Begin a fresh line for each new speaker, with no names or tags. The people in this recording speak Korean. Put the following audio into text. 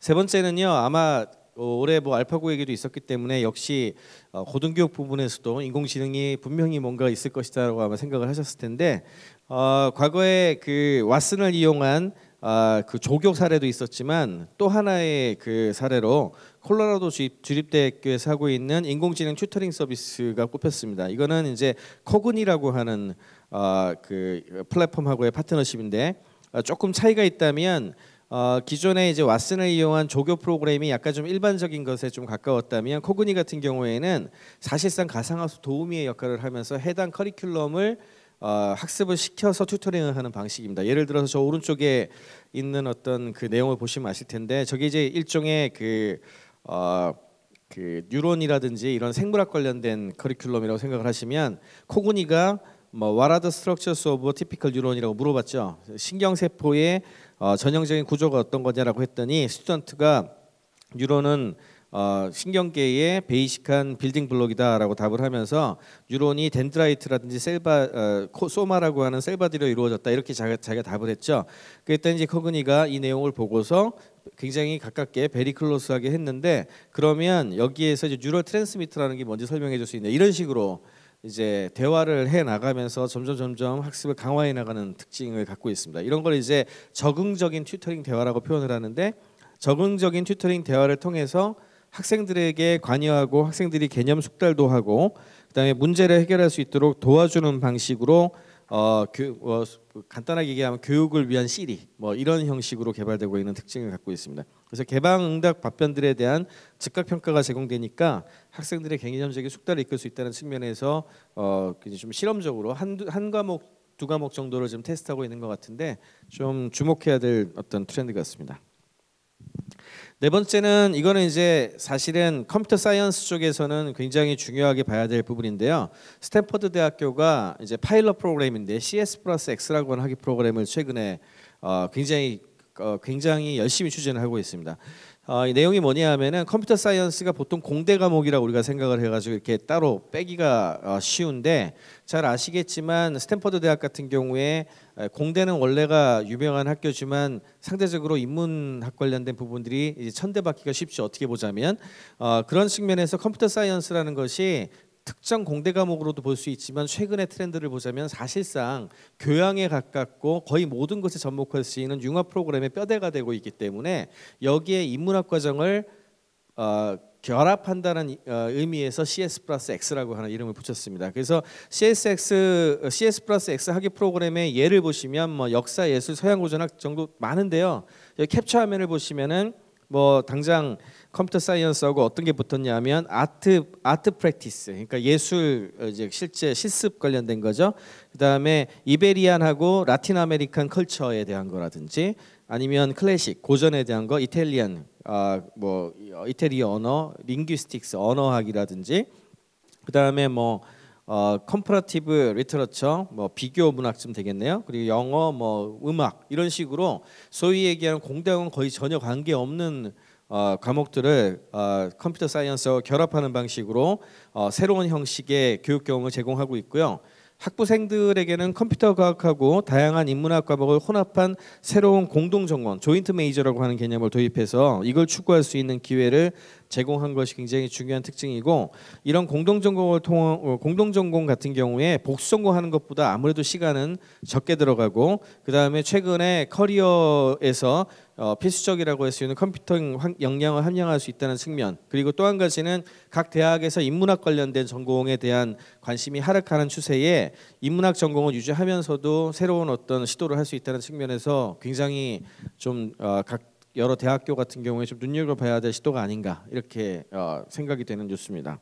세 번째는요 아마 어, 올해 뭐 알파고 얘기도 있었기 때문에 역시 어, 고등교육 부분에서도 인공지능이 분명히 뭔가 있을 것이다라고 아마 생각을 하셨을 텐데 어, 과거에 그 왓슨을 이용한 아, 그 조교 사례도 있었지만 또 하나의 그 사례로 콜로라도 주립, 대학교에서 하고 있는 인공지능 튜터링 서비스가 꼽혔습니다. 이거는 이제 커근이라고 하는 아, 그 플랫폼하고의 파트너십인데 아, 조금 차이가 있다면 어, 기존에 이제 왓슨을 이용한 조교 프로그램이 약간 좀 일반적인 것에 좀 가까웠다면 코그니 같은 경우에는 사실상 가상학습 도우미의 역할을 하면서 해당 커리큘럼을 어, 학습을 시켜서 튜토링을 하는 방식입니다. 예를 들어서 저 오른쪽에 있는 어떤 그 내용을 보시면 아실 텐데 저게 이제 일종의 그 어, 그 뉴런이라든지 이런 생물학 관련된 커리큘럼이라고 생각을 하시면 코구니가 뭐 What are the structures of a typical neuron이라고 물어봤죠. 신경세포의 어, 전형적인 구조가 어떤 거냐라고 했더니 스튜던트가 뉴런은 어, 신경계의 베이식한 빌딩 블록이다라고 답을 하면서 뉴런이 덴드라이트라든지 셀바 어, 소마라고 하는 셀바디로 이루어졌다 이렇게 자기가, 자기가 답을 했죠. 그랬더니 이제 커그니가 이 내용을 보고서 굉장히 가깝게 베리클로스하게 했는데 그러면 여기에서 이제 뉴럴 트랜스미터라는 게 뭔지 설명해 줄 수 있냐 이런 식으로 이제 대화를 해 나가면서 점점 점점 학습을 강화해 나가는 특징을 갖고 있습니다. 이런 걸 이제 적응적인 튜터링 대화라고 표현을 하는데 적응적인 튜터링 대화를 통해서 학생들에게 관여하고 학생들이 개념 숙달도 하고 그다음에 문제를 해결할 수 있도록 도와주는 방식으로 어, 교, 어, 간단하게 얘기하면 교육을 위한 시리 뭐 이런 형식으로 개발되고 있는 특징을 갖고 있습니다. 그래서 개방응답 답변들에 대한 즉각 평가가 제공되니까 학생들의 개념적인 숙달을 이끌 수 있다는 측면에서 어, 좀 실험적으로 한, 한 과목 두 과목 정도를 지금 테스트하고 있는 것 같은데 좀 주목해야 될 어떤 트렌드 같습니다. 네 번째는 이거는 이제 사실은 컴퓨터 사이언스 쪽에서는 굉장히 중요하게 봐야 될 부분인데요. 스탠퍼드 대학교가 이제 파일럿 프로그램인데 CS 플러스 X라고 하는 학위 프로그램을 최근에 어 굉장히 어 굉장히 열심히 추진을 하고 있습니다. 어, 이 내용이 뭐냐 하면은 컴퓨터 사이언스가 보통 공대 과목이라고 우리가 생각을 해가지고 이렇게 따로 빼기가 어, 쉬운데 잘 아시겠지만 스탠퍼드 대학 같은 경우에 예, 공대는 원래가 유명한 학교지만 상대적으로 인문학 관련된 부분들이 천대받기가 쉽죠. 어떻게 보자면 어, 그런 측면에서 컴퓨터 사이언스라는 것이 특정 공대 과목으로도 볼 수 있지만 최근의 트렌드를 보자면 사실상 교양에 가깝고 거의 모든 것에 접목할 수 있는 융합 프로그램의 뼈대가 되고 있기 때문에 여기에 인문학 과정을 어, 결합한다는 어, 의미에서 CS 플러스 X라고 하는 이름을 붙였습니다. 그래서 CSX, 어, CS 플러스 X 학위 프로그램의 예를 보시면 뭐 역사, 예술, 서양 고전학 정도 많은데요. 캡처 화면을 보시면은 뭐 당장 컴퓨터 사이언스하고 어떤 게 붙었냐면 아트 아트 프랙티스 그러니까 예술 어, 이제 실제 실습 관련된 거죠. 그다음에 이베리안하고 라틴 아메리칸 컬처에 대한 거라든지 아니면 클래식 고전에 대한 거 이탈리안 아뭐 이태리 언어 링규스틱스 언어학이라든지 그다음에 뭐 어, 컴퍼러티브 리터러처 뭐 비교 문학쯤 되겠네요. 그리고 영어 뭐 음악 이런 식으로 소위 얘기하는 공대학은 거의 전혀 관계 없는 어, 과목들을 어, 컴퓨터 사이언스와 결합하는 방식으로 어, 새로운 형식의 교육 경험을 제공하고 있고요. 학부생들에게는 컴퓨터 과학하고 다양한 인문학 과목을 혼합한 새로운 공동 전공 조인트 메이저라고 하는 개념을 도입해서 이걸 추구할 수 있는 기회를 제공한 것이 굉장히 중요한 특징이고 이런 공동 전공을 통한 어, 공동 전공 같은 경우에 복수 전공하는 것보다 아무래도 시간은 적게 들어가고 그 다음에 최근에 커리어에서 어, 필수적이라고 할 수 있는 컴퓨터 역량을 함양할 수 있다는 측면 그리고 또 한 가지는 각 대학에서 인문학 관련된 전공에 대한 관심이 하락하는 추세에 인문학 전공을 유지하면서도 새로운 어떤 시도를 할 수 있다는 측면에서 굉장히 좀각 어, 여러 대학교 같은 경우에 좀 눈여겨봐야 될 시도가 아닌가 이렇게 어, 생각이 되는 뉴스입니다.